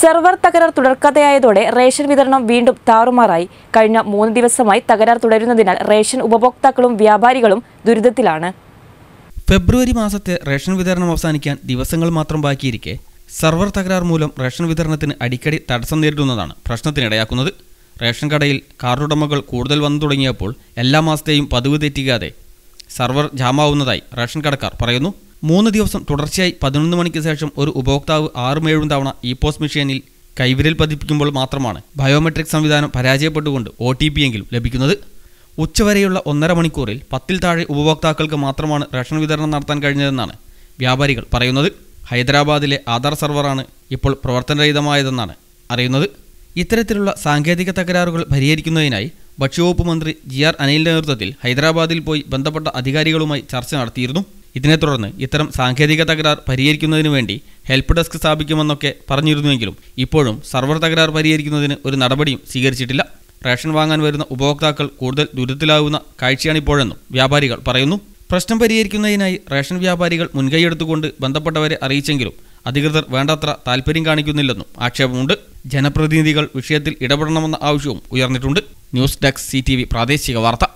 server തകരാർ തുടർക്കഥയായതോടെ ration വിതരണം വീണ്ടും താറുമാറായി കഴിഞ്ഞ മൂന്ന് ദിവസമായി തകരാർ തുടരുന്നതിനാൽ റേഷൻ ഉപഭോക്താക്കളും വ്യാപാരികളും ദുരിതത്തിലാണ് ഫെബ്രുവരി മാസത്തെ റേഷൻ വിതരണം അവസാനിക്കാൻ ദിവസങ്ങൾ മാത്രം ബാക്കിയിരിക്കെ സെർവർ തകരാർ മൂലം റേഷൻ വിതരണത്തിന് അടിക്കടി തടസ്സം നേരിടുന്നതാണ് പ്രശ്നത്തിനിടയാക്കുന്നത് റേഷൻ കടയിൽ കാർഡുടമകൾ കൂടുതൽ വന്നു തുടങ്ങിയപ്പോൾ എല്ലാ മാസത്തെയും പതിവ് തെറ്റിക്കാതെ സെർവർ ജാമാവുന്നതായി റേഷൻ കടക്കാർ പറയുന്നു മൂന്ന് ദിവസം തുടർച്ചയായി പതിനൊന്ന് മണിക്ക് ശേഷം ഒരു ഉപഭോക്താവ് ആറും ഏഴും തവണ ഇ പോസ്റ്റ് മെഷീനിൽ കൈവിരൽ പതിപ്പിക്കുമ്പോൾ മാത്രമാണ് ബയോമെട്രിക് സംവിധാനം പരാജയപ്പെട്ടുകൊണ്ട് ഒ ടി പി എങ്കിലും ലഭിക്കുന്നത് ഉച്ചവരെയുള്ള ഒന്നര മണിക്കൂറിൽ പത്തിൽ താഴെ ഉപഭോക്താക്കൾക്ക് മാത്രമാണ് റേഷൻ വിതരണം നടത്താൻ കഴിഞ്ഞതെന്നാണ് വ്യാപാരികൾ പറയുന്നത് ഹൈദരാബാദിലെ ആധാർ സെർവറാണ് ഇപ്പോൾ പ്രവർത്തനരഹിതമായതെന്നാണ് അറിയുന്നത് ഇത്തരത്തിലുള്ള സാങ്കേതിക തകരാറുകൾ പരിഹരിക്കുന്നതിനായി ഭക്ഷ്യവകുപ്പ് മന്ത്രി ജി ആർ അനിലിൻ്റെ നേതൃത്വത്തിൽ ഹൈദരാബാദിൽ പോയി ബന്ധപ്പെട്ട അധികാരികളുമായി ചർച്ച നടത്തിയിരുന്നു ഇതിനെ തുടർന്ന് ഇത്തരം സാങ്കേതിക തകരാർ പരിഹരിക്കുന്നതിന് വേണ്ടി ഹെൽപ്പ് ഡെസ്ക് സ്ഥാപിക്കുമെന്നൊക്കെ പറഞ്ഞിരുന്നുവെങ്കിലും ഇപ്പോഴും സർവർ തകരാർ പരിഹരിക്കുന്നതിന് ഒരു നടപടിയും സ്വീകരിച്ചിട്ടില്ല റേഷൻ വാങ്ങാൻ വരുന്ന ഉപഭോക്താക്കൾ കൂടുതൽ ദുരിതത്തിലാവുന്ന കാഴ്ചയാണിപ്പോഴെന്നും വ്യാപാരികൾ പറയുന്നു പ്രശ്നം പരിഹരിക്കുന്നതിനായി റേഷൻ വ്യാപാരികൾ മുൻകൈയെടുത്തുകൊണ്ട് ബന്ധപ്പെട്ടവരെ അറിയിച്ചെങ്കിലും അധികൃതർ വേണ്ടത്ര താല്പര്യം കാണിക്കുന്നില്ലെന്നും ആക്ഷേപമുണ്ട് ജനപ്രതിനിധികൾ വിഷയത്തിൽ ഇടപെടണമെന്ന ആവശ്യവും ഉയർന്നിട്ടുണ്ട് ന്യൂസ് ഡെസ്ക് സി പ്രാദേശിക വാർത്ത